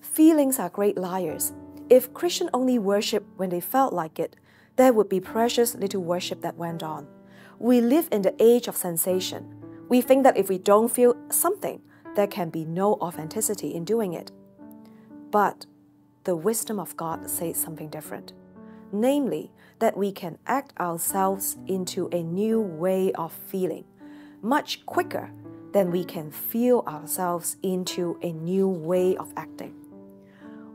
Feelings are great liars. If Christians only worship when they felt like it, there would be precious little worship that went on. We live in the age of sensation. We think that if we don't feel something, there can be no authenticity in doing it. But the wisdom of God says something different namely, that we can act ourselves into a new way of feeling much quicker than we can feel ourselves into a new way of acting.